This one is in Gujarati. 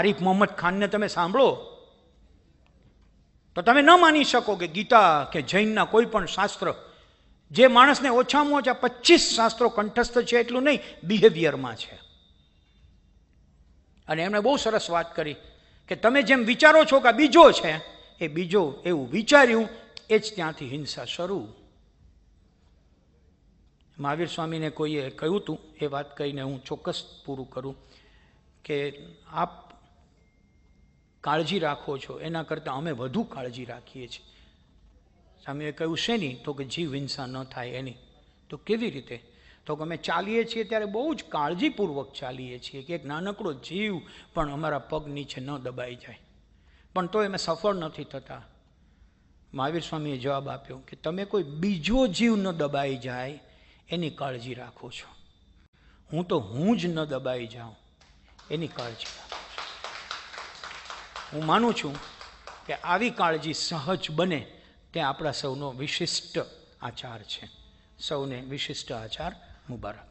આરિફ મોહમ્મદ ખાનને તમે સાંભળો તો તમે ન માની શકો કે ગીતા કે જૈનના કોઈ પણ શાસ્ત્ર જે માણસને ઓછામાં ઓછા પચીસ શાસ્ત્રો કંઠસ્થ છે એટલું નહીં બિહેવિયરમાં છે અને એમણે બહુ સરસ વાત કરી કે તમે જેમ વિચારો છો કે બીજો છે એ બીજો એવું વિચાર્યું એ જ ત્યાંથી હિંસા શરૂ મહાવીર સ્વામીને કોઈએ કહ્યું હતું એ વાત કહીને હું ચોક્કસ પૂરું કરું કે આપ કાળજી રાખો છો એના કરતાં અમે વધુ કાળજી રાખીએ છીએ સામે કહ્યું છે નહીં તો કે જીવ હિંસા ન થાય એની તો કેવી રીતે તો કે અમે ચાલીએ છીએ ત્યારે બહુ જ કાળજીપૂર્વક ચાલીએ છીએ કે એક નાનકડો જીવ પણ અમારા પગ નીચે ન દબાઈ જાય પણ તો અમે સફળ નથી થતા મહાવીર સ્વામીએ જવાબ આપ્યો કે તમે કોઈ બીજો જીવ ન દબાઈ જાય એની કાળજી રાખો છો હું તો હું જ ન દબાઈ જાઉં એની કાળજી હું માનું છું કે આવી કાળજી સહજ બને તે આપણા સૌનો વિશિષ્ટ આચાર છે સૌને વિશિષ્ટ આચાર મુબારક